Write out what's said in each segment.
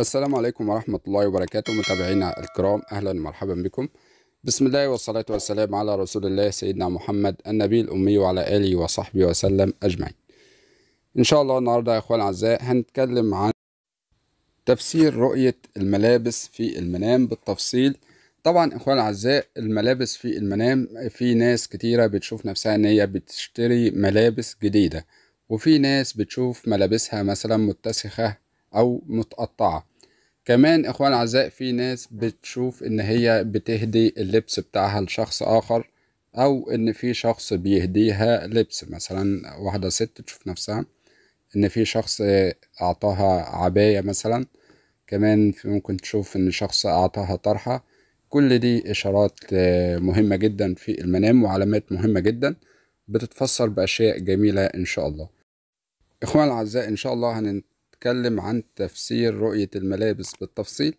السلام عليكم ورحمة الله وبركاته متابعينا الكرام أهلا ومرحبا بكم بسم الله والصلاة والسلام على رسول الله سيدنا محمد النبي الأمي وعلى آله وصحبه وسلم أجمعين إن شاء الله النهاردة يا أخوان الأعزاء هنتكلم عن تفسير رؤية الملابس في المنام بالتفصيل طبعا إخوان الأعزاء الملابس في المنام في ناس كتيرة بتشوف نفسها إن هي بتشتري ملابس جديدة وفي ناس بتشوف ملابسها مثلا متسخة أو متقطعة كمان اخوان اعزاء في ناس بتشوف ان هي بتهدي اللبس بتاعها لشخص اخر او ان في شخص بيهديها لبس مثلا واحدة ست تشوف نفسها ان في شخص اعطاها عباية مثلا كمان ممكن تشوف ان شخص اعطاها طرحة كل دي اشارات مهمة جدا في المنام وعلامات مهمة جدا بتتفسر باشياء جميلة ان شاء الله اخوان الاعزاء ان شاء الله هن هنتكلم عن تفسير رؤية الملابس بالتفصيل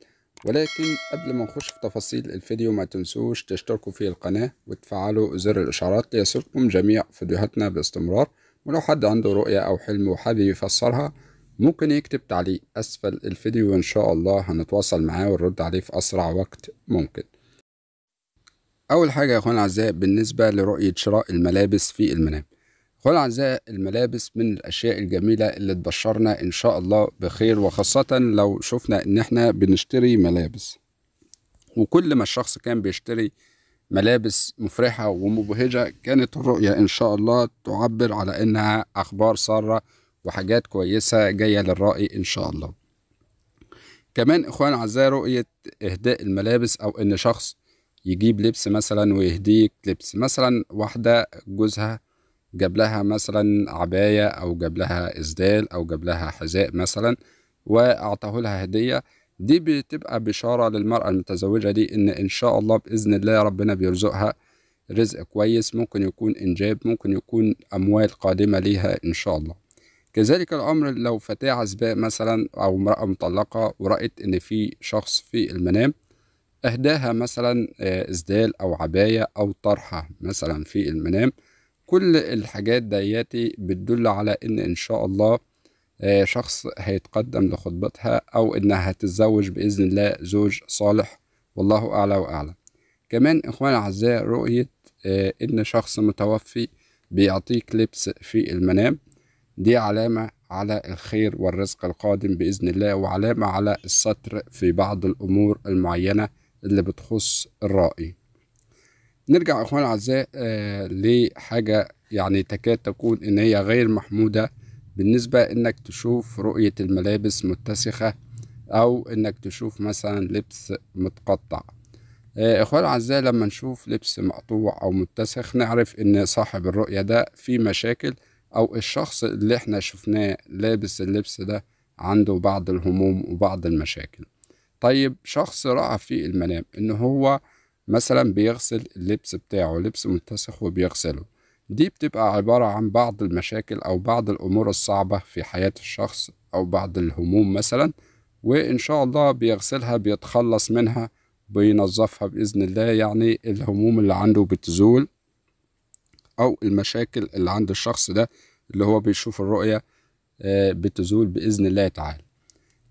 ولكن قبل ما نخش في تفاصيل الفيديو ما تنسوش تشتركوا في القناة وتفعلوا زر الإشعارات ليصلكم جميع فيديوهاتنا باستمرار ولو حد عنده رؤية أو حلم وحابب يفسرها ممكن يكتب تعليق أسفل الفيديو وإن شاء الله هنتواصل معاه ونرد عليه في أسرع وقت ممكن أول حاجة يا أخوان الأعزاء بالنسبة لرؤية شراء الملابس في المنام خلع عزاء الملابس من الأشياء الجميلة اللي تبشرنا إن شاء الله بخير وخاصة لو شفنا إن إحنا بنشتري ملابس وكل ما الشخص كان بيشتري ملابس مفرحة ومبهجة كانت الرؤية إن شاء الله تعبر على إنها أخبار سارة وحاجات كويسة جاية للرأي إن شاء الله كمان إخوان عزاء رؤية إهداء الملابس أو إن شخص يجيب لبس مثلا ويهديك لبس مثلا واحدة جوزها جاب لها مثلا عباية أو جاب لها إسدال أو جاب لها حذاء مثلا وأعطاه لها هدية دي بتبقى بشارة للمرأة المتزوجة دي إن إن شاء الله بإذن الله ربنا بيرزقها رزق كويس ممكن يكون إنجاب ممكن يكون أموال قادمة ليها إن شاء الله كذلك الأمر لو فتاة عزباء مثلا أو امرأة مطلقة ورأت إن في شخص في المنام أهداها مثلا إسدال آه، أو عباية أو طرحة مثلا في المنام كل الحاجات دياتي بتدل على ان ان شاء الله آه، شخص هيتقدم لخطبتها او انها هتتزوج باذن الله زوج صالح والله اعلى واعلم كمان اخوان اعزاء رؤيه آه، ان شخص متوفي بيعطيك لبس في المنام دي علامه على الخير والرزق القادم باذن الله وعلامه على الستر في بعض الامور المعينه اللي بتخص الرائي نرجع اخوان الاعزاء آه، لحاجه يعني تكاد تكون ان هي غير محموده بالنسبه انك تشوف رؤيه الملابس متسخه او انك تشوف مثلا لبس متقطع آه، اخوان الاعزاء لما نشوف لبس مقطوع او متسخ نعرف ان صاحب الرؤيه ده في مشاكل او الشخص اللي احنا شفناه لابس اللبس ده عنده بعض الهموم وبعض المشاكل طيب شخص راى في المنام ان هو مثلا بيغسل اللبس بتاعه لبس متسخ وبيغسله دي بتبقى عبارة عن بعض المشاكل أو بعض الأمور الصعبة في حياة الشخص أو بعض الهموم مثلا وإن شاء الله بيغسلها بيتخلص منها بينظفها بإذن الله يعني الهموم اللي عنده بتزول أو المشاكل اللي عند الشخص ده اللي هو بيشوف الرؤية آه، بتزول بإذن الله تعالى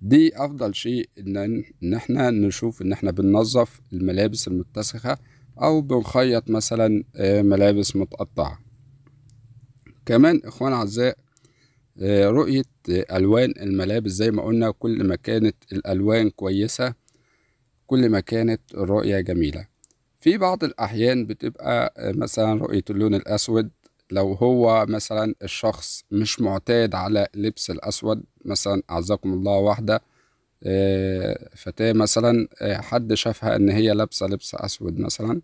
دي افضل شيء ان احنا نشوف ان احنا بننظف الملابس المتسخه او بنخيط مثلا آه، ملابس متقطعه كمان اخوان اعزاء آه، رؤية ألوان الملابس زي ما قلنا كل ما كانت الألوان كويسة كل ما كانت الرؤية جميلة في بعض الأحيان بتبقى آه، مثلا رؤية اللون الأسود لو هو مثلا الشخص مش معتاد على لبس الأسود مثلا أعزكم الله واحدة آه، فتاة مثلا آه، حد شافها إن هي لابسة لبس أسود مثلا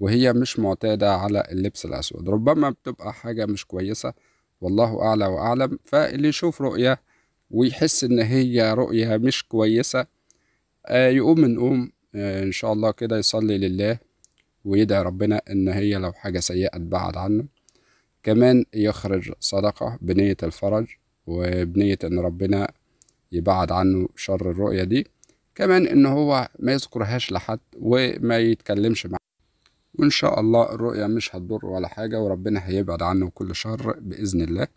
وهي مش معتادة على اللبس الأسود ربما بتبقى حاجة مش كويسة والله أعلى وأعلم فاللي يشوف رؤية ويحس إن هي رؤية مش كويسة آه، يقوم من قوم إن شاء الله كده يصلي لله ويدعي ربنا إن هي لو حاجة سيئة تبعد عنه كمان يخرج صدقة بنية الفرج وبنية إن ربنا يبعد عنه شر الرؤية دي كمان إن هو ما يذكرهاش لحد وما يتكلمش معاه وإن شاء الله الرؤية مش هتضر ولا حاجة وربنا هيبعد عنه كل شر بإذن الله